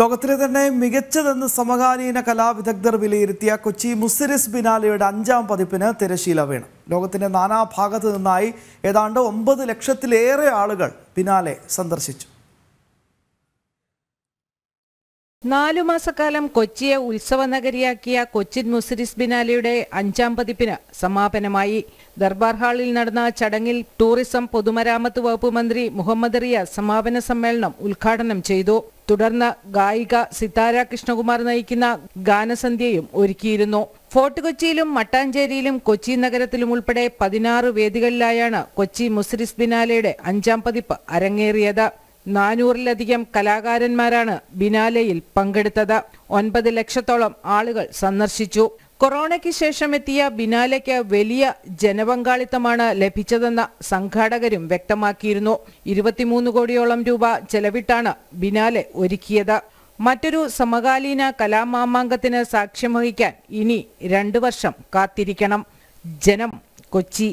ലോകത്തിലെ തന്നെ മികച്ചതെന്ന് സമകാലീന കലാവിദഗ്ധർ വിലയിരുത്തിയ കൊച്ചി മുസിരിസ് ബിനാലയുടെ അഞ്ചാം പതിപ്പിന് തിരശീല വേണം ലോകത്തിൻ്റെ നാനാഭാഗത്തു നിന്നായി ഏതാണ്ട് ഒമ്പത് ലക്ഷത്തിലേറെ ആളുകൾ ബിനാലെ സന്ദർശിച്ചു നാലു മാസക്കാലം കൊച്ചിയെ ഉത്സവ നഗരിയാക്കിയ കൊച്ചിൻ മുസിരിസ് ബിനാലിയുടെ അഞ്ചാം പതിപ്പിന് സമാപനമായി ദർബാർ ഹാളിൽ നടന്ന ചടങ്ങിൽ ടൂറിസം പൊതുമരാമത്ത് വകുപ്പ് മന്ത്രി മുഹമ്മദ് റിയ സമാപന സമ്മേളനം ഉദ്ഘാടനം ചെയ്തു തുടർന്ന് ഗായിക സിതാര കൃഷ്ണകുമാർ നയിക്കുന്ന ഗാനസന്ധ്യയും ഒരുക്കിയിരുന്നു ഫോർട്ട് കൊച്ചിയിലും മട്ടാഞ്ചേരിയിലും കൊച്ചി നഗരത്തിലും ഉൾപ്പെടെ പതിനാറ് വേദികളിലായാണ് കൊച്ചി മുസിരിസ് ബിനാലയുടെ അഞ്ചാം പതിപ്പ് അരങ്ങേറിയത് നാനൂറിലധികം കലാകാരന്മാരാണ് ബിനാലയിൽ പങ്കെടുത്തത് ഒൻപത് ലക്ഷത്തോളം ആളുകൾ സന്ദർശിച്ചു കൊറോണയ്ക്ക് ശേഷം എത്തിയ ബിനാലയ്ക്ക് വലിയ ജനപങ്കാളിത്തമാണ് ലഭിച്ചതെന്ന് സംഘാടകരും വ്യക്തമാക്കിയിരുന്നു ഇരുപത്തിമൂന്ന് കോടിയോളം രൂപ ചെലവിട്ടാണ് ബിനാലെ ഒരുക്കിയത് മറ്റൊരു സമകാലീന കലാമാമാങ്കത്തിന് സാക്ഷ്യം വഹിക്കാൻ ഇനി രണ്ടു വർഷം കാത്തിരിക്കണം ജനം കൊച്ചി